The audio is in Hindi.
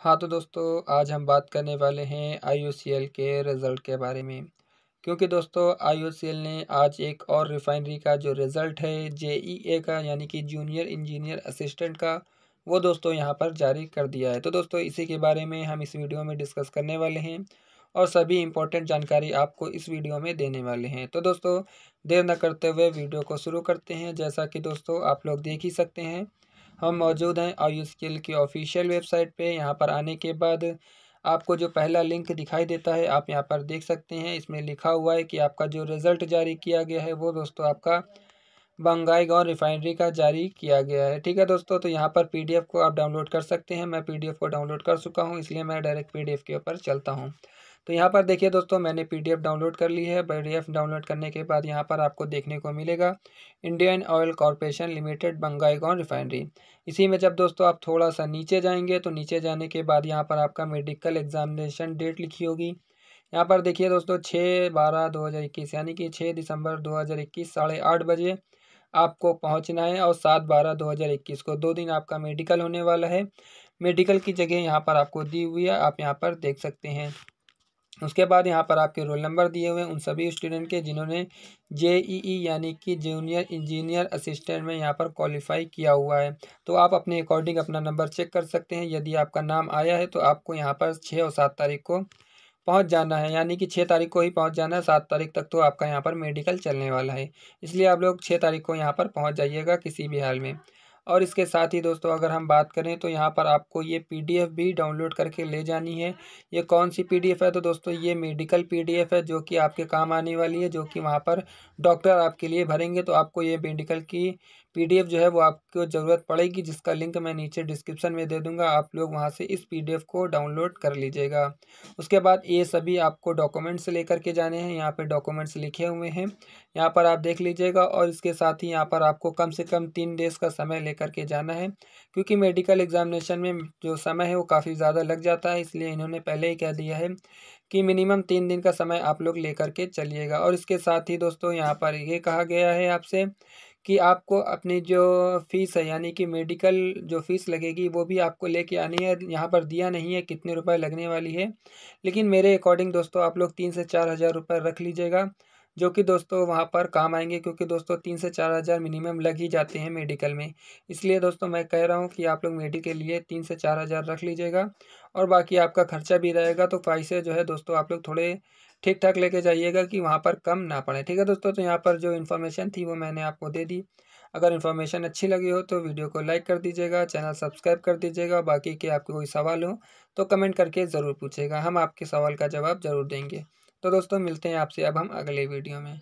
हाँ तो दोस्तों आज हम बात करने वाले हैं आई के रिज़ल्ट के बारे में क्योंकि दोस्तों आई ने आज एक और रिफाइनरी का जो रिज़ल्ट है जे e का यानी कि जूनियर इंजीनियर असिस्टेंट का वो दोस्तों यहाँ पर जारी कर दिया है तो दोस्तों इसी के बारे में हम इस वीडियो में डिस्कस करने वाले हैं और सभी इंपॉर्टेंट जानकारी आपको इस वीडियो में देने वाले हैं तो दोस्तों देर न करते हुए वीडियो को शुरू करते हैं जैसा कि दोस्तों आप लोग देख ही सकते हैं हम मौजूद हैं आयु स्किल की ऑफिशियल वेबसाइट पे यहाँ पर आने के बाद आपको जो पहला लिंक दिखाई देता है आप यहाँ पर देख सकते हैं इसमें लिखा हुआ है कि आपका जो रिज़ल्ट जारी किया गया है वो दोस्तों आपका बंगाई गाँव रिफाइनरी का जारी किया गया है ठीक है दोस्तों तो यहाँ पर पीडीएफ को आप डाउनलोड कर सकते हैं मैं पीडीएफ को डाउनलोड कर चुका हूँ इसलिए मैं डायरेक्ट पीडीएफ के ऊपर चलता हूँ तो यहाँ पर देखिए दोस्तों मैंने पी डाउनलोड कर ली है पी डाउनलोड करने के बाद यहाँ पर आपको देखने को मिलेगा Indian Oil Corporation Limited Bongaigaon refinery इसी में जब दोस्तों आप थोड़ा सा नीचे जाएंगे तो नीचे जाने के बाद यहाँ पर आपका मेडिकल एग्जामिनेशन डेट लिखी होगी यहाँ पर देखिए दोस्तों छः बारह दो हज़ार इक्कीस यानी कि छः दिसंबर दो हज़ार इक्कीस साढ़े आठ बजे आपको पहुंचना है और सात बारह दो हज़ार इक्कीस को दो दिन आपका मेडिकल होने वाला है मेडिकल की जगह यहाँ पर आपको दी हुई है आप यहाँ पर देख सकते हैं उसके बाद यहाँ पर आपके रोल नंबर दिए हुए उन सभी स्टूडेंट के जिन्होंने जे ई ई यानी कि जूनियर इंजीनियर असिस्टेंट में यहाँ पर क्वालिफाई किया हुआ है तो आप अपने अकॉर्डिंग अपना नंबर चेक कर सकते हैं यदि आपका नाम आया है तो आपको यहाँ पर छः और सात तारीख को पहुँच जाना है यानी कि छः तारीख को ही पहुँच जाना है सात तारीख तक तो आपका यहाँ पर मेडिकल चलने वाला है इसलिए आप लोग छः तारीख को यहाँ पर पहुँच जाइएगा किसी भी हाल में और इसके साथ ही दोस्तों अगर हम बात करें तो यहाँ पर आपको ये पीडीएफ भी डाउनलोड करके ले जानी है ये कौन सी पीडीएफ है तो दोस्तों ये मेडिकल पीडीएफ है जो कि आपके काम आने वाली है जो कि वहाँ पर डॉक्टर आपके लिए भरेंगे तो आपको ये मेडिकल की पीडीएफ जो है वो आपको ज़रूरत पड़ेगी जिसका लिंक मैं नीचे डिस्क्रिप्शन में दे दूंगा आप लोग वहाँ से इस पीडीएफ को डाउनलोड कर लीजिएगा उसके बाद ये सभी आपको डॉक्यूमेंट्स लेकर के जाने हैं यहाँ पर डॉक्यूमेंट्स लिखे हुए हैं यहाँ पर आप देख लीजिएगा और इसके साथ ही यहाँ पर आपको कम से कम तीन डेज का समय लेकर के जाना है क्योंकि मेडिकल एग्जामिनेशन में जो समय है वो काफ़ी ज़्यादा लग जाता है इसलिए इन्होंने पहले ही कह दिया है कि मिनिमम तीन दिन का समय आप लोग लेकर के चलिएगा और इसके साथ ही दोस्तों यहाँ पर ये कहा गया है आपसे कि आपको अपनी जो फ़ीस है यानी कि मेडिकल जो फ़ीस लगेगी वो भी आपको लेके आनी है यहाँ पर दिया नहीं है कितने रुपए लगने वाली है लेकिन मेरे अकॉर्डिंग दोस्तों आप लोग तीन से चार हज़ार रुपये रख लीजिएगा जो कि दोस्तों वहाँ पर काम आएंगे क्योंकि दोस्तों तीन से चार हज़ार मिनिमम लग ही जाते हैं मेडिकल में इसलिए दोस्तों मैं कह रहा हूँ कि आप लोग मेडिकल के लिए तीन से चार हज़ार रख लीजिएगा और बाकी आपका खर्चा भी रहेगा तो पैसे जो है दोस्तों आप लोग थोड़े ठीक ठाक लेके जाइएगा कि वहाँ पर कम ना पड़े ठीक है दोस्तों तो यहाँ पर जो इन्फॉर्मेशन थी वो मैंने आपको दे दी अगर इन्फॉर्मेशन अच्छी लगी हो तो वीडियो को लाइक कर दीजिएगा चैनल सब्सक्राइब कर दीजिएगा बाकी के आपके कोई सवाल हो तो कमेंट करके ज़रूर पूछेगा हम आपके सवाल का जवाब ज़रूर देंगे तो दोस्तों मिलते हैं आपसे अब हम अगले वीडियो में